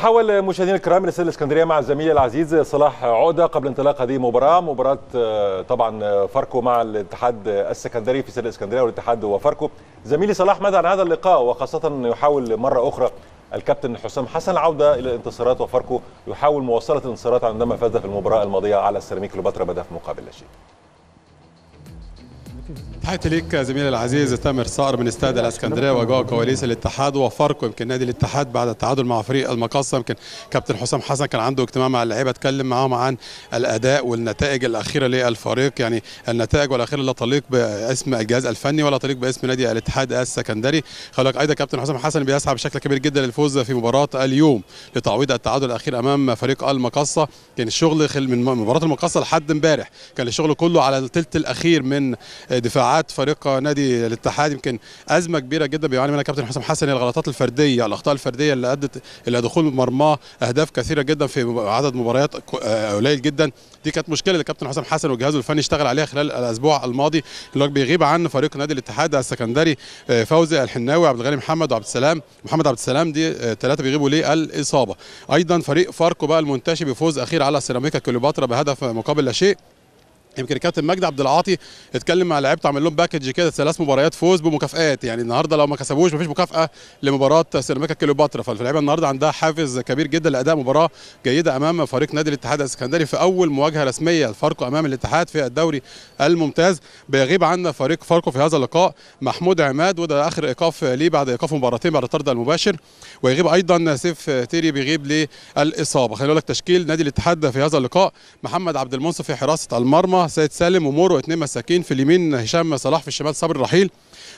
نتحول مشاهدينا الكرام الى الاسكندريه مع الزميل العزيز صلاح عوده قبل انطلاق هذه المباراه مباراه آه، طبعا آه، فاركو مع الاتحاد السكندري في سلة الاسكندريه والاتحاد وفاركو زميلي صلاح ماذا عن هذا اللقاء وخاصه يحاول مره اخرى الكابتن حسام حسن العوده الى الانتصارات وفاركو يحاول مواصله الانتصارات عندما فاز في المباراه الماضيه على السيراميك كليوباترا بدا في مقابل لا شيء تحياتي ليك زميلي العزيز تامر صقر من استاد الاسكندريه وجوه كواليس الاتحاد وفرقه يمكن نادي الاتحاد بعد التعادل مع فريق المقصه يمكن كابتن حسام حسن كان عنده اجتماع مع اللعيبه اتكلم معاهم عن الاداء والنتائج الاخيره للفريق يعني النتائج والاخيره لا تليق باسم الجهاز الفني ولا تليق باسم نادي الاتحاد السكندري خلي ايضا كابتن حسام حسن بيسعى بشكل كبير جدا للفوز في مباراه اليوم لتعويض التعادل الاخير امام فريق المقصه كان الشغل من مباراه المقصه لحد امبارح كان الشغل كله على الثلث الاخير من دفاعات فريق نادي الاتحاد يمكن ازمه كبيره جدا بيعاني منها كابتن حسام حسن الغلطات الفرديه الاخطاء الفرديه اللي ادت الى دخول مرماه اهداف كثيره جدا في عدد مباريات آه، قليل جدا دي كانت مشكله لكابتن حسام حسن وجهازه الفني اشتغل عليها خلال الاسبوع الماضي اللي بيغيب عن فريق نادي الاتحاد السكندري آه، فوزي الحناوي عبد الغني محمد وعبد السلام محمد عبد السلام دي ثلاثه آه، بيغيبوا ليه الاصابه ايضا فريق فاركو بقى المنتشي بفوز اخير على سيراميكا كليوباترا بهدف مقابل لا شيء يمكن الكابتن مجدي عبد العاطي اتكلم مع لعيبته عمل لهم باكج كده ثلاث مباريات فوز بمكافئات يعني النهارده لو ما كسبوش مفيش مكافاه لمباراه سيراميكا كليوباترا فاللعيبه النهارده عندها حافز كبير جدا لاداء مباراه جيده امام فريق نادي الاتحاد الاسكندري في اول مواجهه رسميه لفاركو امام الاتحاد في الدوري الممتاز بيغيب عنا فريق فاركو في هذا اللقاء محمود عماد وده اخر ايقاف ليه بعد ايقاف مباراتين بعد الطرد المباشر ويغيب ايضا سيف تيري بيغيب للاصابه خلينا لك تشكيل نادي الاتحاد في هذا اللقاء محمد عبد المنصف في حراسه المرمى سيد سالم ومورو اثنين مساكين في اليمين هشام صلاح في الشمال صبري رحيل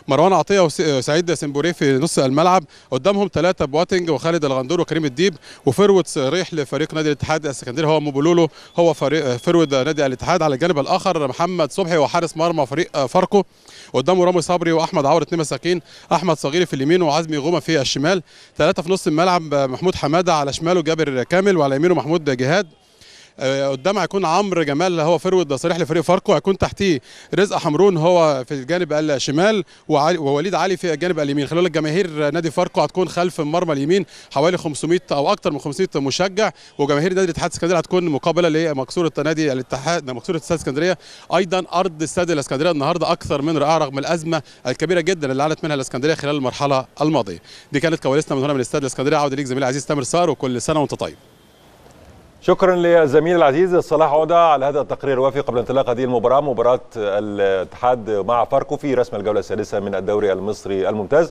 مروان عطيه وسعيد سمبوري في نص الملعب قدامهم ثلاثه بواتنج وخالد الغندور وكريم الديب وفرود صريح لفريق نادي الاتحاد السكندري هو موبولولو هو فريق فرود نادي الاتحاد على الجانب الاخر محمد صبحي وحارس مرمى فريق فاركو قدامه رامي صبري واحمد عور اثنين مساكين احمد صغيري في اليمين وعزمي غومه في الشمال ثلاثه في نص الملعب محمود حماده على شماله جابر كامل وعلى يمينه محمود جهاد آه، قدام هيكون عمرو جمال هو فرويد صريح لفريق فاركو هيكون تحتيه رزق حمرون هو في الجانب الشمال ووليد علي في الجانب اليمين خلال الجماهير نادي فاركو هتكون خلف المرمى اليمين حوالي 500 او اكثر من 500 مشجع وجماهير نادي الاتحاد الاسكندريه هتكون مقابله لمقصوره نادي الاتحاد مقصوره استاد اسكندريه ايضا ارض استاد الاسكندريه النهارده اكثر من رائعه رغم الازمه الكبيره جدا اللي عانت منها الاسكندريه خلال المرحله الماضيه دي كانت كواليسنا من هنا من استاد الاسكندريه عوده ليك زميلي عزيز تامر سار وكل سنه وانت طيب شكرا للزميل العزيز صلاح عودة على هذا التقرير الوافي قبل انطلاق هذه المباراة مباراة الاتحاد مع فاركو في رسم الجولة السادسة من الدوري المصري الممتاز